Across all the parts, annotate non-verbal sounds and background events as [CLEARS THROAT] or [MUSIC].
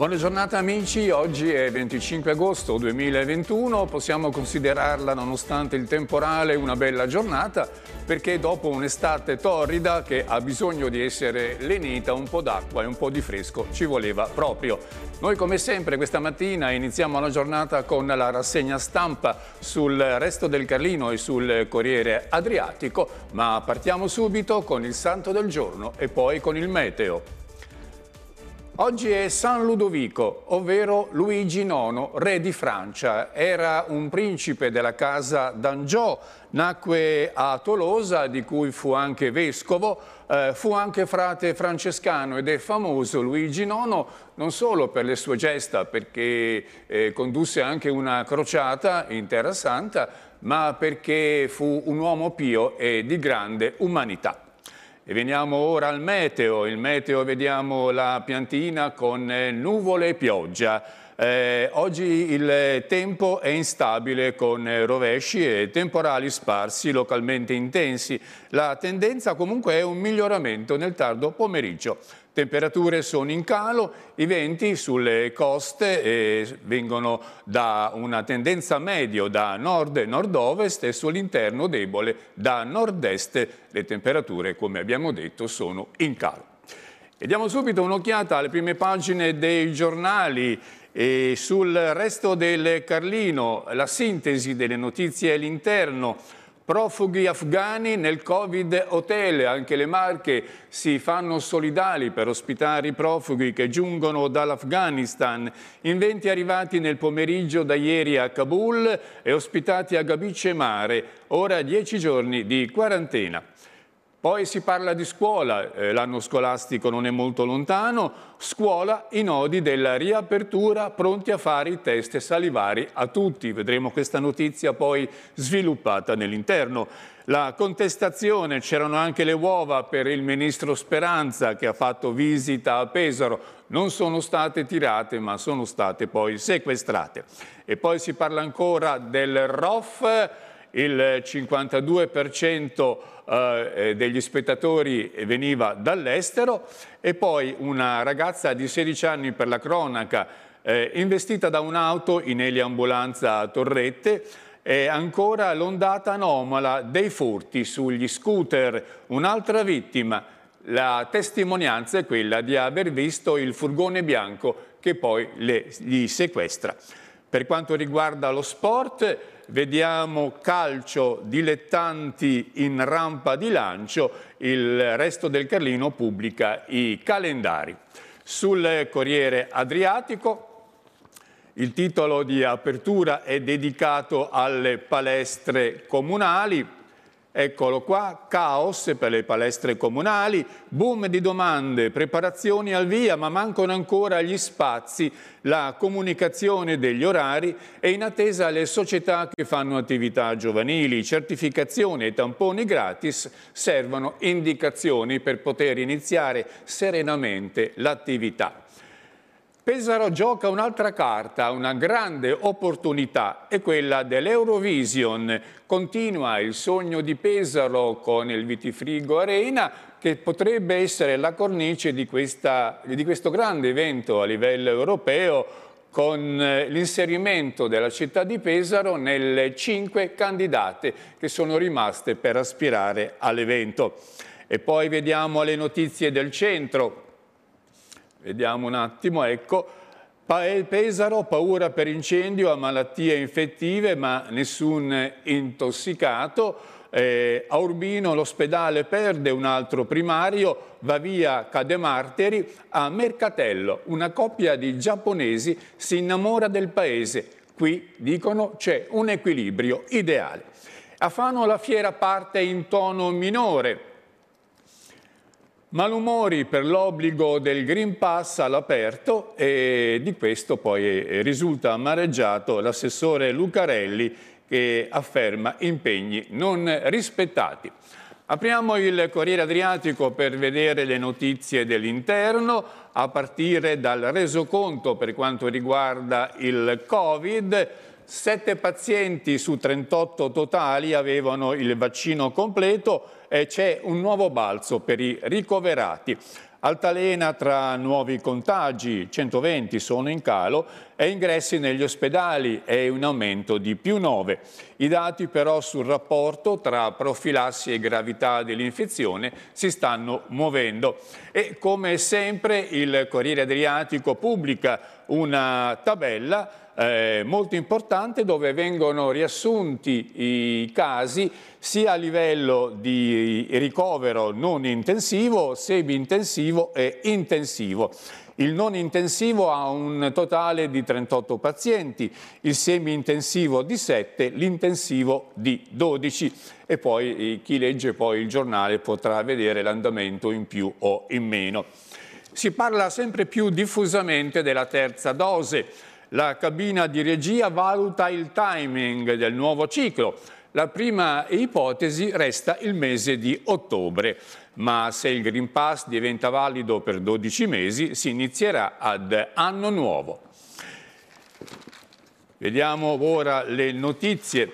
Buona giornata amici, oggi è 25 agosto 2021, possiamo considerarla nonostante il temporale una bella giornata perché dopo un'estate torrida che ha bisogno di essere lenita un po' d'acqua e un po' di fresco ci voleva proprio. Noi come sempre questa mattina iniziamo la giornata con la rassegna stampa sul resto del Carlino e sul Corriere Adriatico, ma partiamo subito con il santo del giorno e poi con il meteo. Oggi è San Ludovico, ovvero Luigi IX, re di Francia. Era un principe della casa d'Angiò, nacque a Tolosa, di cui fu anche vescovo, eh, fu anche frate francescano ed è famoso Luigi IX non solo per le sue gesta, perché eh, condusse anche una crociata in Terra Santa, ma perché fu un uomo pio e di grande umanità. E veniamo ora al meteo, il meteo vediamo la piantina con eh, nuvole e pioggia. Eh, oggi il tempo è instabile con eh, rovesci e temporali sparsi, localmente intensi. La tendenza comunque è un miglioramento nel tardo pomeriggio. Temperature sono in calo, i venti sulle coste eh, vengono da una tendenza medio da nord e nord-ovest e sull'interno debole da nord-est. Le temperature, come abbiamo detto, sono in calo. E diamo subito un'occhiata alle prime pagine dei giornali e sul resto del Carlino, la sintesi delle notizie all'interno. Profughi afghani nel Covid Hotel, anche le Marche si fanno solidali per ospitare i profughi che giungono dall'Afghanistan. Inventi arrivati nel pomeriggio da ieri a Kabul e ospitati a Gabice Mare, ora dieci giorni di quarantena. Poi si parla di scuola, eh, l'anno scolastico non è molto lontano, scuola i nodi della riapertura pronti a fare i test salivari a tutti. Vedremo questa notizia poi sviluppata nell'interno. La contestazione, c'erano anche le uova per il ministro Speranza che ha fatto visita a Pesaro, non sono state tirate ma sono state poi sequestrate. E poi si parla ancora del ROF il 52% eh, eh, degli spettatori veniva dall'estero e poi una ragazza di 16 anni per la cronaca eh, investita da un'auto in eliambulanza a Torrette e ancora l'ondata anomala dei furti sugli scooter, un'altra vittima. La testimonianza è quella di aver visto il furgone bianco che poi le, gli sequestra. Per quanto riguarda lo sport, vediamo calcio, dilettanti in rampa di lancio, il resto del Carlino pubblica i calendari. Sul Corriere Adriatico il titolo di apertura è dedicato alle palestre comunali, Eccolo qua, caos per le palestre comunali, boom di domande, preparazioni al via, ma mancano ancora gli spazi, la comunicazione degli orari e in attesa le società che fanno attività giovanili, certificazione e tamponi gratis, servono indicazioni per poter iniziare serenamente l'attività. Pesaro gioca un'altra carta, una grande opportunità è quella dell'Eurovision. Continua il sogno di Pesaro con il Vitifrigo Arena che potrebbe essere la cornice di, questa, di questo grande evento a livello europeo con eh, l'inserimento della città di Pesaro nelle cinque candidate che sono rimaste per aspirare all'evento. E poi vediamo le notizie del centro. Vediamo un attimo, ecco. Eh, Pesaro, paura per incendio, a malattie infettive, ma nessun eh, intossicato. Eh, a Urbino l'ospedale perde un altro primario, va via Cademarteri. A Mercatello una coppia di giapponesi si innamora del paese. Qui, dicono, c'è un equilibrio ideale. A Fano la fiera parte in tono minore, Malumori per l'obbligo del Green Pass all'aperto e di questo poi risulta amareggiato l'assessore Lucarelli che afferma impegni non rispettati. Apriamo il Corriere Adriatico per vedere le notizie dell'interno, a partire dal resoconto per quanto riguarda il Covid. 7 pazienti su 38 totali avevano il vaccino completo e c'è un nuovo balzo per i ricoverati. Altalena tra nuovi contagi, 120 sono in calo, e ingressi negli ospedali è un aumento di più 9. I dati però sul rapporto tra profilassi e gravità dell'infezione si stanno muovendo. E come sempre il Corriere Adriatico pubblica una tabella eh, molto importante dove vengono riassunti i casi sia a livello di ricovero non intensivo, semi-intensivo e intensivo. Il non intensivo ha un totale di 38 pazienti, il semi-intensivo di 7, l'intensivo di 12 e poi eh, chi legge poi il giornale potrà vedere l'andamento in più o in meno. Si parla sempre più diffusamente della terza dose, la cabina di regia valuta il timing del nuovo ciclo. La prima ipotesi resta il mese di ottobre, ma se il Green Pass diventa valido per 12 mesi si inizierà ad anno nuovo. Vediamo ora le notizie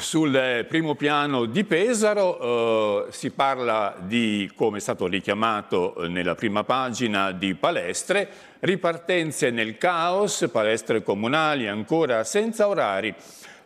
sul eh, primo piano di Pesaro eh, si parla di, come è stato richiamato eh, nella prima pagina, di palestre, ripartenze nel caos, palestre comunali ancora senza orari,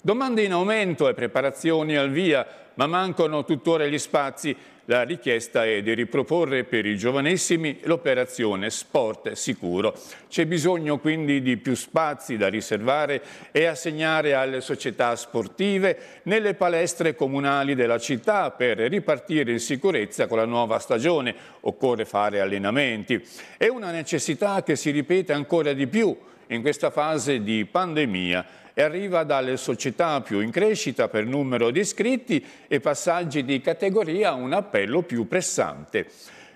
domande in aumento e preparazioni al via, ma mancano tuttora gli spazi la richiesta è di riproporre per i giovanissimi l'operazione Sport Sicuro. C'è bisogno quindi di più spazi da riservare e assegnare alle società sportive nelle palestre comunali della città per ripartire in sicurezza con la nuova stagione. Occorre fare allenamenti. È una necessità che si ripete ancora di più in questa fase di pandemia e arriva dalle società più in crescita per numero di iscritti e passaggi di categoria un appello più pressante.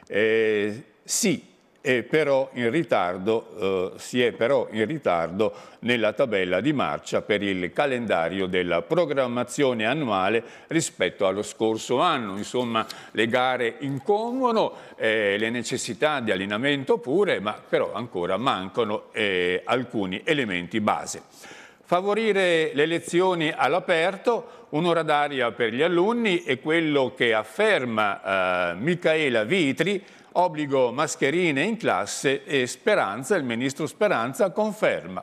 Eh, sì, ritardo, eh, si è però in ritardo nella tabella di marcia per il calendario della programmazione annuale rispetto allo scorso anno. Insomma, le gare incombono, eh, le necessità di allenamento pure, ma però ancora mancano eh, alcuni elementi base favorire le lezioni all'aperto, un'ora d'aria per gli alunni e quello che afferma eh, Micaela Vitri, obbligo mascherine in classe e Speranza, il ministro Speranza conferma.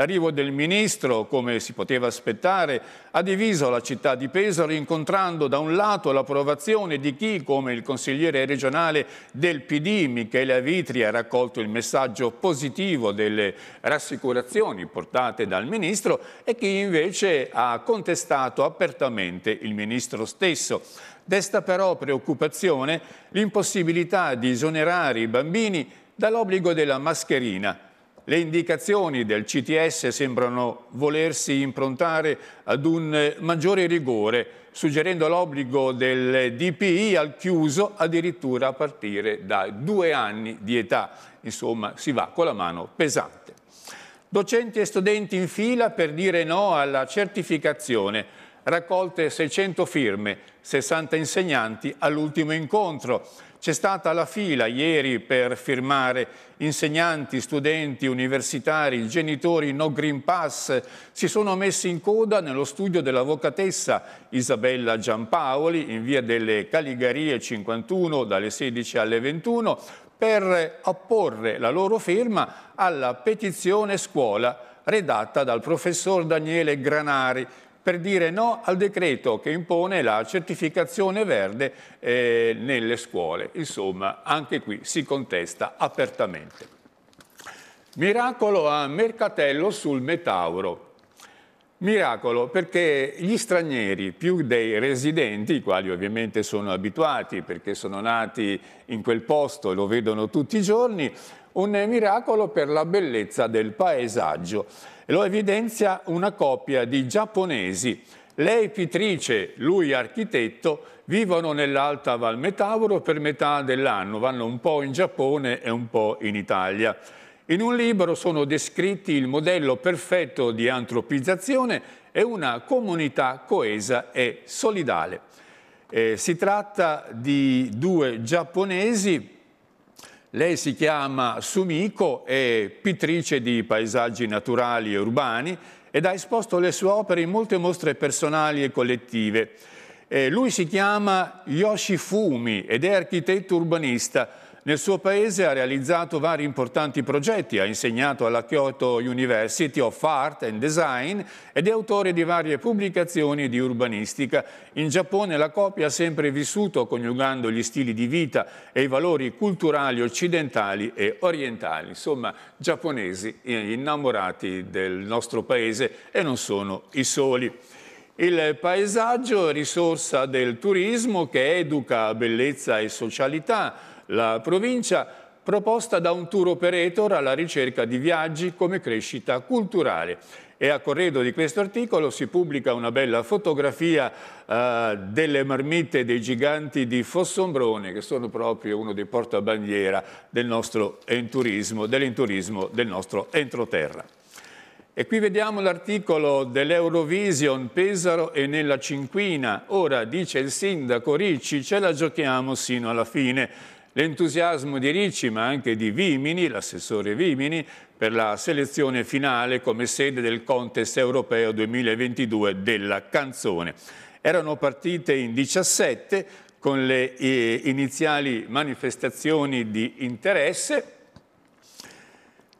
L'arrivo del ministro, come si poteva aspettare, ha diviso la città di Pesaro incontrando da un lato l'approvazione di chi, come il consigliere regionale del PD Michele Avitri, ha raccolto il messaggio positivo delle rassicurazioni portate dal ministro e chi invece ha contestato apertamente il ministro stesso. Desta però preoccupazione l'impossibilità di esonerare i bambini dall'obbligo della mascherina le indicazioni del CTS sembrano volersi improntare ad un maggiore rigore, suggerendo l'obbligo del DPI al chiuso addirittura a partire da due anni di età. Insomma, si va con la mano pesante. Docenti e studenti in fila per dire no alla certificazione. Raccolte 600 firme, 60 insegnanti all'ultimo incontro. C'è stata la fila ieri per firmare insegnanti, studenti, universitari, genitori no Green Pass, si sono messi in coda nello studio dell'avvocatessa Isabella Giampaoli in via delle Caligarie 51 dalle 16 alle 21 per apporre la loro firma alla petizione scuola redatta dal professor Daniele Granari per dire no al decreto che impone la certificazione verde eh, nelle scuole. Insomma, anche qui si contesta apertamente. Miracolo a Mercatello sul Metauro. Miracolo perché gli stranieri, più dei residenti, i quali ovviamente sono abituati perché sono nati in quel posto, e lo vedono tutti i giorni, un miracolo per la bellezza del paesaggio. Lo evidenzia una coppia di giapponesi. Lei pittrice, lui architetto, vivono nell'Alta Val Metauro per metà dell'anno, vanno un po' in Giappone e un po' in Italia. In un libro sono descritti il modello perfetto di antropizzazione e una comunità coesa e solidale. Eh, si tratta di due giapponesi lei si chiama Sumiko, è pittrice di paesaggi naturali e urbani ed ha esposto le sue opere in molte mostre personali e collettive. Eh, lui si chiama Yoshifumi ed è architetto urbanista nel suo paese ha realizzato vari importanti progetti, ha insegnato alla Kyoto University of Art and Design ed è autore di varie pubblicazioni di urbanistica. In Giappone la coppia ha sempre vissuto coniugando gli stili di vita e i valori culturali occidentali e orientali. Insomma, giapponesi innamorati del nostro paese e non sono i soli. Il paesaggio è risorsa del turismo che educa bellezza e socialità, la provincia proposta da un tour operator alla ricerca di viaggi come crescita culturale. E a corredo di questo articolo si pubblica una bella fotografia eh, delle marmitte dei giganti di Fossombrone, che sono proprio uno dei portabandiera del nostro enturismo, dell'enturismo del nostro entroterra. E qui vediamo l'articolo dell'Eurovision Pesaro e nella Cinquina. Ora, dice il sindaco Ricci, ce la giochiamo sino alla fine. L'entusiasmo di Ricci, ma anche di Vimini, l'assessore Vimini, per la selezione finale come sede del contest europeo 2022 della canzone. Erano partite in 17 con le eh, iniziali manifestazioni di interesse.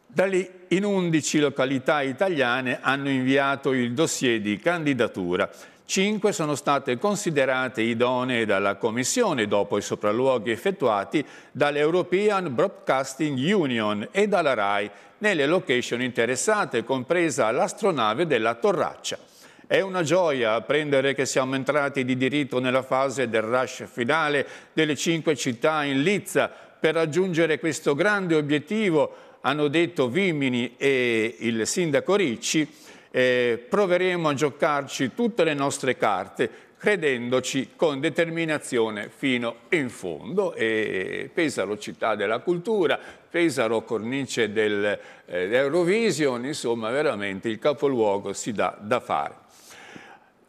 Da lì in 11 località italiane hanno inviato il dossier di candidatura. Cinque sono state considerate idonee dalla Commissione dopo i sopralluoghi effettuati dall'European Broadcasting Union e dalla RAI nelle location interessate, compresa l'astronave della Torraccia. È una gioia apprendere che siamo entrati di diritto nella fase del rush finale delle cinque città in Lizza per raggiungere questo grande obiettivo, hanno detto Vimini e il sindaco Ricci, eh, proveremo a giocarci tutte le nostre carte credendoci con determinazione fino in fondo e Pesaro città della cultura, Pesaro cornice eh, dell'Eurovision, eh, insomma veramente il capoluogo si dà da fare.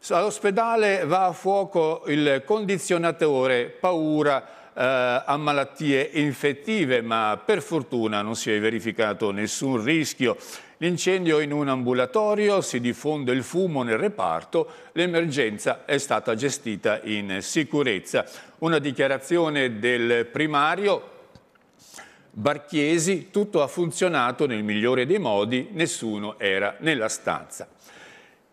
All'ospedale va a fuoco il condizionatore paura eh, a malattie infettive, ma per fortuna non si è verificato nessun rischio L'incendio in un ambulatorio, si diffonde il fumo nel reparto, l'emergenza è stata gestita in sicurezza. Una dichiarazione del primario Barchiesi, tutto ha funzionato nel migliore dei modi, nessuno era nella stanza.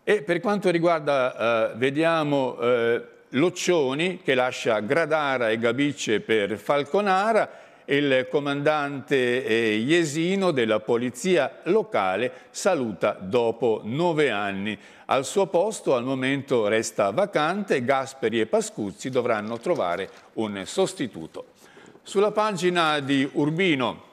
E per quanto riguarda, eh, vediamo eh, Loccioni che lascia Gradara e Gabice per Falconara il comandante eh, Iesino della polizia locale saluta dopo nove anni. Al suo posto al momento resta vacante, Gasperi e Pascuzzi dovranno trovare un sostituto. Sulla pagina di Urbino,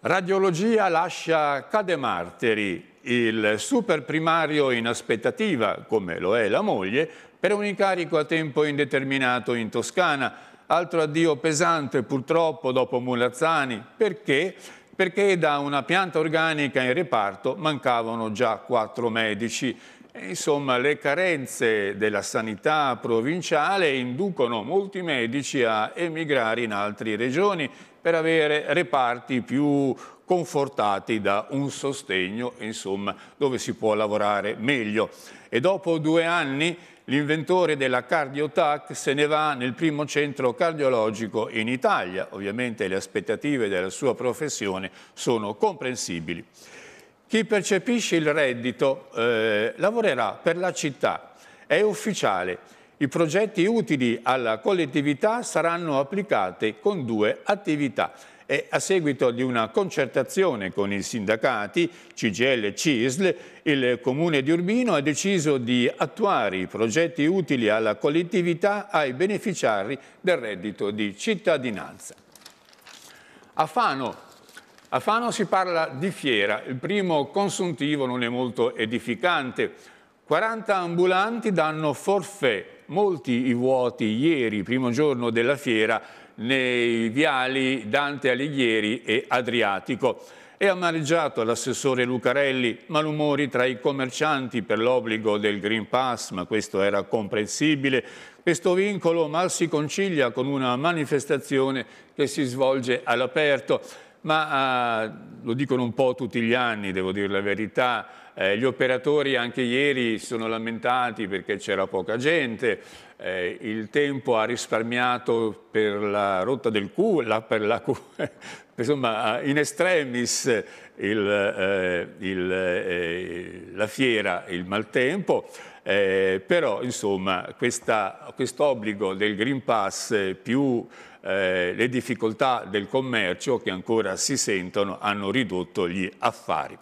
radiologia lascia Cademarteri, il super primario in aspettativa, come lo è la moglie, per un incarico a tempo indeterminato in Toscana altro addio pesante purtroppo dopo Mulazzani. Perché? Perché da una pianta organica in reparto mancavano già quattro medici. insomma, le carenze della sanità provinciale inducono molti medici a emigrare in altre regioni per avere reparti più confortati da un sostegno, insomma, dove si può lavorare meglio. E dopo due anni l'inventore della CardioTac se ne va nel primo centro cardiologico in Italia. Ovviamente le aspettative della sua professione sono comprensibili. Chi percepisce il reddito eh, lavorerà per la città, è ufficiale. I progetti utili alla collettività saranno applicati con due attività e a seguito di una concertazione con i sindacati CGL e CISL, il Comune di Urbino ha deciso di attuare i progetti utili alla collettività ai beneficiari del reddito di cittadinanza. A Fano a Fano si parla di fiera, il primo consuntivo non è molto edificante. 40 ambulanti danno forfè, molti i vuoti ieri, primo giorno della fiera, nei viali Dante Alighieri e Adriatico e amareggiato l'assessore Lucarelli, malumori tra i commercianti per l'obbligo del Green Pass, ma questo era comprensibile. Questo vincolo mal si concilia con una manifestazione che si svolge all'aperto, ma eh, lo dicono un po' tutti gli anni, devo dire la verità, eh, gli operatori anche ieri sono lamentati perché c'era poca gente, eh, il tempo ha risparmiato per la rotta del Q, la, per la Q [LAUGHS] insomma in estremis il, eh, il, eh, la fiera, il maltempo, eh, però insomma quest'obbligo quest del Green Pass più eh, le difficoltà del commercio che ancora si sentono hanno ridotto gli affari.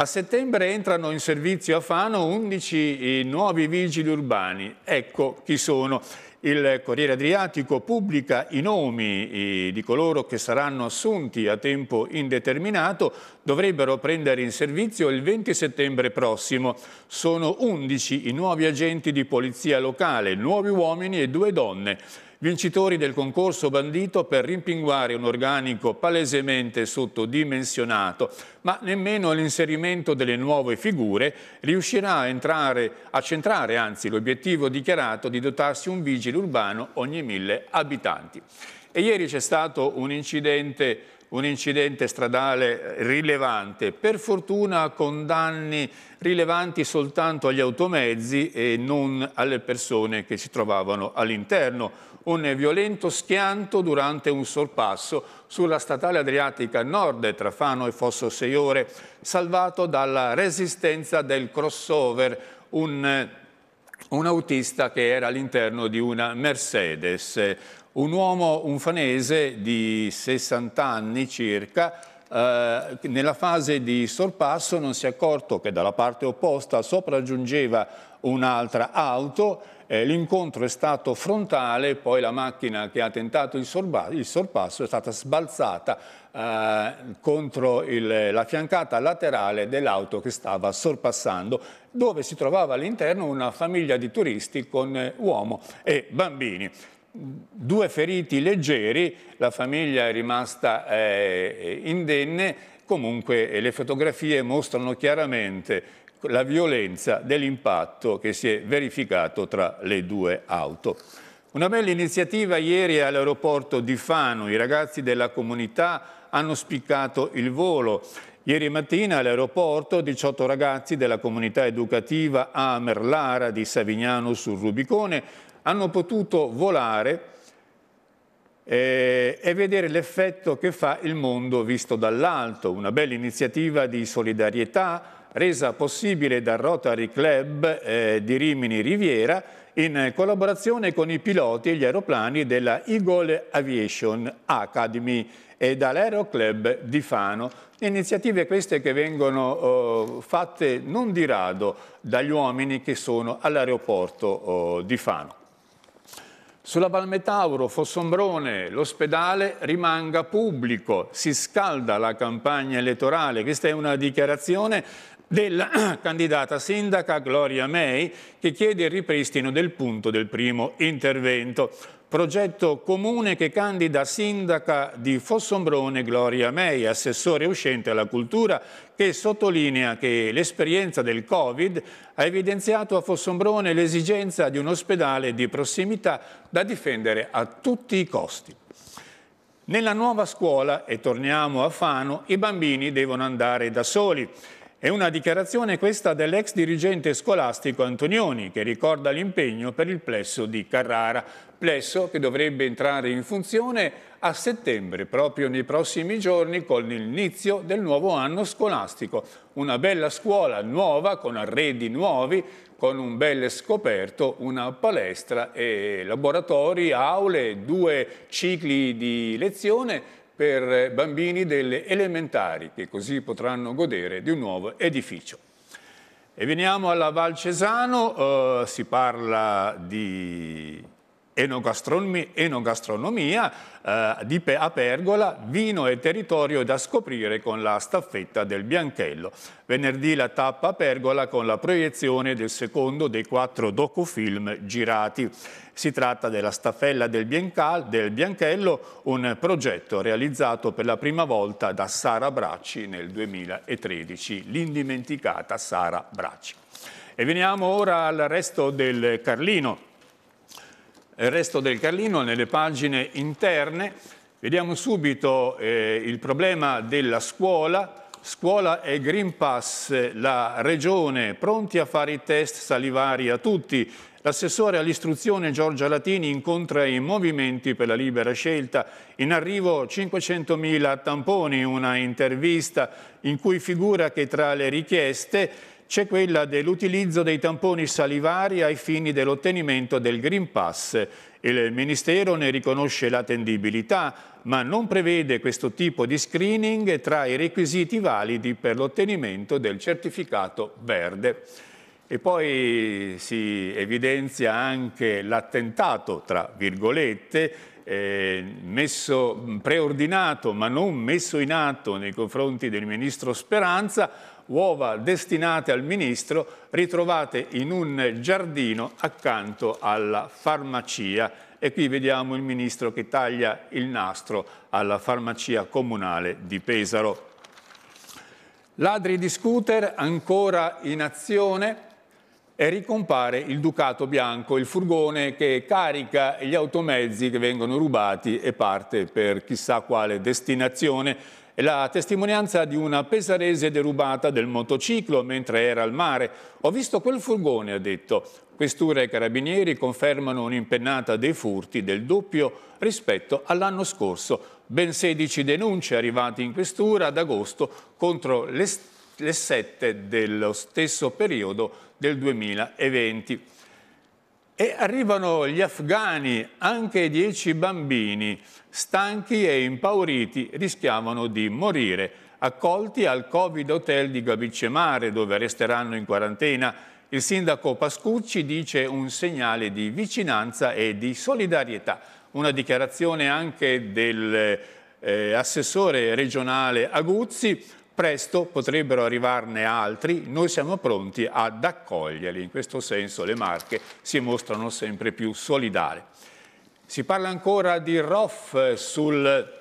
A settembre entrano in servizio a Fano 11 eh, nuovi vigili urbani. Ecco chi sono. Il Corriere Adriatico pubblica i nomi eh, di coloro che saranno assunti a tempo indeterminato, dovrebbero prendere in servizio il 20 settembre prossimo. Sono 11 i nuovi agenti di polizia locale, nuovi uomini e due donne vincitori del concorso bandito per rimpinguare un organico palesemente sottodimensionato, ma nemmeno l'inserimento delle nuove figure riuscirà a, entrare, a centrare anzi l'obiettivo dichiarato di dotarsi un vigile urbano ogni mille abitanti. E ieri c'è stato un incidente un incidente stradale rilevante, per fortuna con danni rilevanti soltanto agli automezzi e non alle persone che si trovavano all'interno un violento schianto durante un sorpasso sulla statale adriatica nord tra Fano e Fosso Seiore, salvato dalla resistenza del crossover, un, un autista che era all'interno di una Mercedes. Un uomo, un fanese di 60 anni circa, Uh, nella fase di sorpasso non si è accorto che dalla parte opposta sopraggiungeva un'altra auto eh, l'incontro è stato frontale, poi la macchina che ha tentato il, il sorpasso è stata sbalzata eh, contro il, la fiancata laterale dell'auto che stava sorpassando, dove si trovava all'interno una famiglia di turisti con eh, uomo e bambini due feriti leggeri, la famiglia è rimasta eh, indenne, comunque eh, le fotografie mostrano chiaramente la violenza dell'impatto che si è verificato tra le due auto. Una bella iniziativa ieri all'aeroporto di Fano, i ragazzi della comunità hanno spiccato il volo. Ieri mattina all'aeroporto 18 ragazzi della comunità educativa a Merlara di Savignano sul Rubicone hanno potuto volare eh, e vedere l'effetto che fa il mondo visto dall'alto, una bella iniziativa di solidarietà, resa possibile dal Rotary Club eh, di Rimini Riviera in collaborazione con i piloti e gli aeroplani della Eagle Aviation Academy e dall'Aeroclub di Fano. Iniziative queste che vengono eh, fatte non di rado dagli uomini che sono all'aeroporto eh, di Fano. Sulla Valmetauro, Fossombrone, l'ospedale rimanga pubblico, si scalda la campagna elettorale. Questa è una dichiarazione della [CLEARS THROAT] candidata sindaca Gloria May che chiede il ripristino del punto del primo intervento. Progetto comune che candida sindaca di Fossombrone Gloria May, assessore uscente alla cultura, che sottolinea che l'esperienza del Covid ha evidenziato a Fossombrone l'esigenza di un ospedale di prossimità da difendere a tutti i costi. Nella nuova scuola, e torniamo a Fano, i bambini devono andare da soli. È una dichiarazione questa dell'ex dirigente scolastico Antonioni che ricorda l'impegno per il plesso di Carrara, plesso che dovrebbe entrare in funzione a settembre, proprio nei prossimi giorni con l'inizio del nuovo anno scolastico. Una bella scuola nuova, con arredi nuovi, con un bel scoperto, una palestra e laboratori, aule, due cicli di lezione per bambini delle elementari che così potranno godere di un nuovo edificio. E veniamo alla Val Cesano, eh, si parla di enogastronomia eh, di Pe a Pergola, vino e territorio da scoprire con la staffetta del Bianchello. Venerdì la tappa a Pergola con la proiezione del secondo dei quattro docufilm girati. Si tratta della Staffella del, Biancal, del Bianchello, un progetto realizzato per la prima volta da Sara Bracci nel 2013, l'indimenticata Sara Bracci. E veniamo ora al resto del Carlino il resto del Carlino nelle pagine interne. Vediamo subito eh, il problema della scuola. Scuola e Green Pass, la regione pronti a fare i test salivari a tutti. L'assessore all'istruzione Giorgia Latini incontra i movimenti per la libera scelta. In arrivo 500.000 tamponi, una intervista in cui figura che tra le richieste c'è quella dell'utilizzo dei tamponi salivari ai fini dell'ottenimento del Green Pass. Il Ministero ne riconosce l'attendibilità, ma non prevede questo tipo di screening tra i requisiti validi per l'ottenimento del certificato verde. E poi si evidenzia anche l'attentato, tra virgolette, eh, messo, preordinato ma non messo in atto nei confronti del Ministro Speranza, uova destinate al ministro ritrovate in un giardino accanto alla farmacia. E qui vediamo il ministro che taglia il nastro alla farmacia comunale di Pesaro. Ladri di scooter ancora in azione e ricompare il Ducato Bianco, il furgone che carica gli automezzi che vengono rubati e parte per chissà quale destinazione. È la testimonianza di una pesarese derubata del motociclo mentre era al mare. Ho visto quel furgone, ha detto. Questura e carabinieri confermano un'impennata dei furti del doppio rispetto all'anno scorso. Ben 16 denunce arrivate in questura ad agosto contro le, le 7 dello stesso periodo del 2020. E arrivano gli afghani, anche dieci bambini, stanchi e impauriti, rischiavano di morire, accolti al Covid Hotel di Gavicemare, dove resteranno in quarantena. Il sindaco Pascucci dice un segnale di vicinanza e di solidarietà. Una dichiarazione anche del eh, assessore regionale Aguzzi, presto potrebbero arrivarne altri, noi siamo pronti ad accoglierli, in questo senso le Marche si mostrano sempre più solidali. Si parla ancora di ROF sul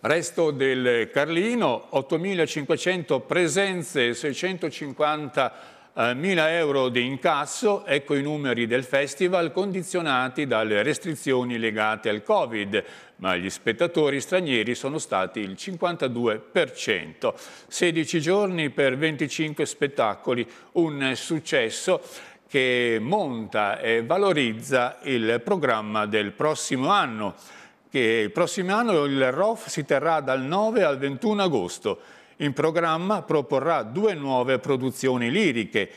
resto del Carlino, 8.500 presenze, 650 eh, 1000 euro di incasso, ecco i numeri del festival condizionati dalle restrizioni legate al Covid, ma gli spettatori stranieri sono stati il 52%. 16 giorni per 25 spettacoli, un successo che monta e valorizza il programma del prossimo anno, che il prossimo anno il ROF si terrà dal 9 al 21 agosto in programma proporrà due nuove produzioni liriche,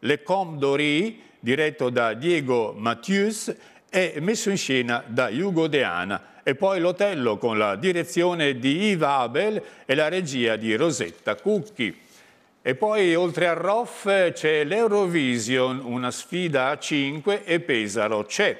Le Combe d'Ori, diretto da Diego Mathius, e messo in scena da Hugo Deana, e poi L'Otello con la direzione di Iva Abel e la regia di Rosetta Cucchi. E poi oltre a ROF c'è l'Eurovision, una sfida a 5 e Pesaro c'è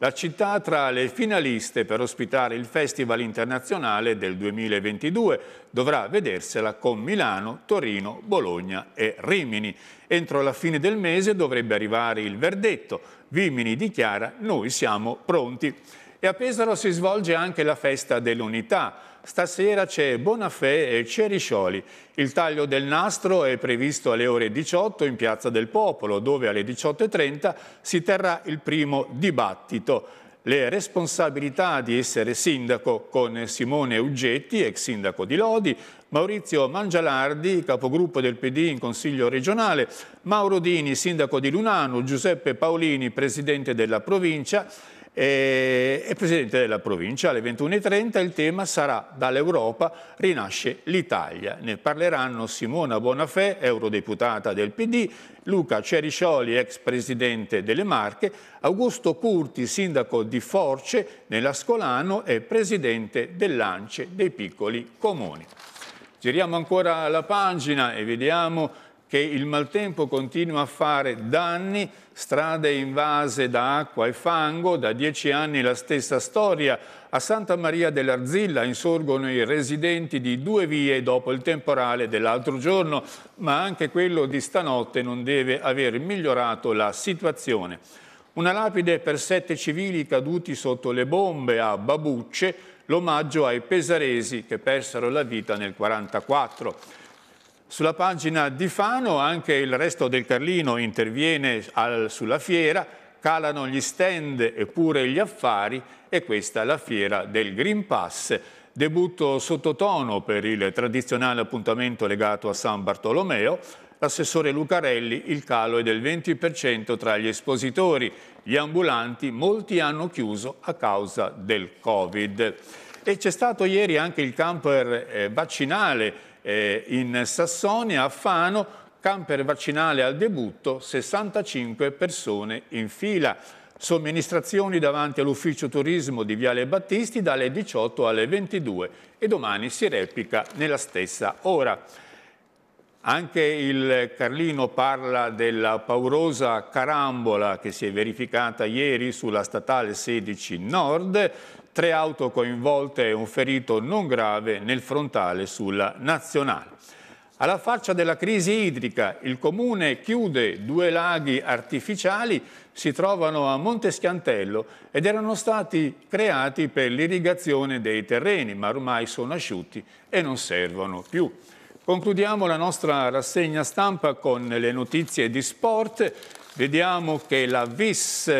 la città tra le finaliste per ospitare il Festival internazionale del 2022 dovrà vedersela con Milano, Torino, Bologna e Rimini. Entro la fine del mese dovrebbe arrivare il verdetto. Vimini dichiara noi siamo pronti. E a Pesaro si svolge anche la Festa dell'Unità Stasera c'è Bonafè e Ceriscioli. Il taglio del nastro è previsto alle ore 18 in Piazza del Popolo, dove alle 18.30 si terrà il primo dibattito le responsabilità di essere sindaco con Simone Uggetti, ex sindaco di Lodi, Maurizio Mangialardi, capogruppo del PD in Consiglio regionale, Mauro Dini, sindaco di Lunano, Giuseppe Paolini, presidente della provincia e, eh, presidente della provincia. Alle 21.30 il tema sarà Dall'Europa rinasce l'Italia. Ne parleranno Simona Bonafè, eurodeputata del PD, Luca Ceriscioli, ex presidente delle Marche, Augusto Curti, sindaco di Force, nell'Ascolano e presidente dell'Ance dei piccoli comuni. Giriamo ancora la pagina e vediamo che il maltempo continua a fare danni, strade invase da acqua e fango, da dieci anni la stessa storia. A Santa Maria dell'Arzilla insorgono i residenti di due vie dopo il temporale dell'altro giorno, ma anche quello di stanotte non deve aver migliorato la situazione. Una lapide per sette civili caduti sotto le bombe a Babucce, l'omaggio ai pesaresi che persero la vita nel 1944. Sulla pagina di Fano anche il resto del Carlino interviene al, sulla fiera, calano gli stand e pure gli affari e questa è la fiera del Green Pass. Debutto sottotono per il tradizionale appuntamento legato a San Bartolomeo, l'assessore Lucarelli il calo è del 20% tra gli espositori, gli ambulanti molti hanno chiuso a causa del Covid. E c'è stato ieri anche il camper eh, vaccinale eh, in Sassonia, a Fano, camper vaccinale al debutto, 65 persone in fila. Somministrazioni davanti all'ufficio turismo di Viale Battisti dalle 18 alle 22 e domani si replica nella stessa ora. Anche il Carlino parla della paurosa carambola che si è verificata ieri sulla statale 16 Nord. Tre auto coinvolte e un ferito non grave nel frontale sulla nazionale. Alla faccia della crisi idrica, il comune chiude due laghi artificiali, si trovano a Monteschiantello ed erano stati creati per l'irrigazione dei terreni, ma ormai sono asciutti e non servono più. Concludiamo la nostra rassegna stampa con le notizie di sport. Vediamo che la VIS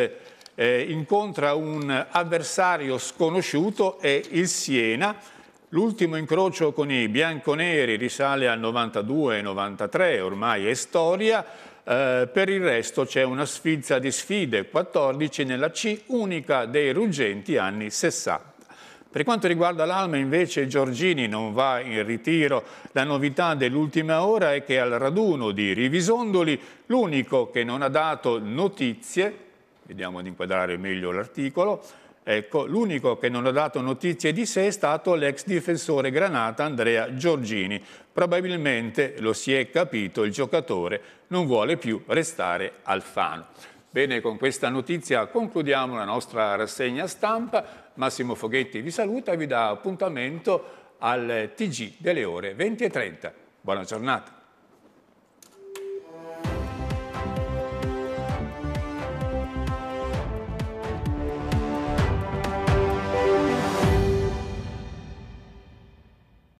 eh, incontra un avversario sconosciuto è il Siena, L'ultimo incrocio con i bianconeri risale al 92-93, ormai è storia. Eh, per il resto c'è una sfilza di sfide, 14 nella C, unica dei ruggenti anni 60. Per quanto riguarda l'Alma invece Giorgini non va in ritiro. La novità dell'ultima ora è che al raduno di Rivisondoli l'unico che non ha dato notizie vediamo di inquadrare meglio l'articolo, ecco, l'unico che non ha dato notizie di sé è stato l'ex difensore granata Andrea Giorgini. Probabilmente, lo si è capito, il giocatore non vuole più restare al Fano. Bene, con questa notizia concludiamo la nostra rassegna stampa. Massimo Foghetti vi saluta e vi dà appuntamento al TG delle ore 20.30. Buona giornata.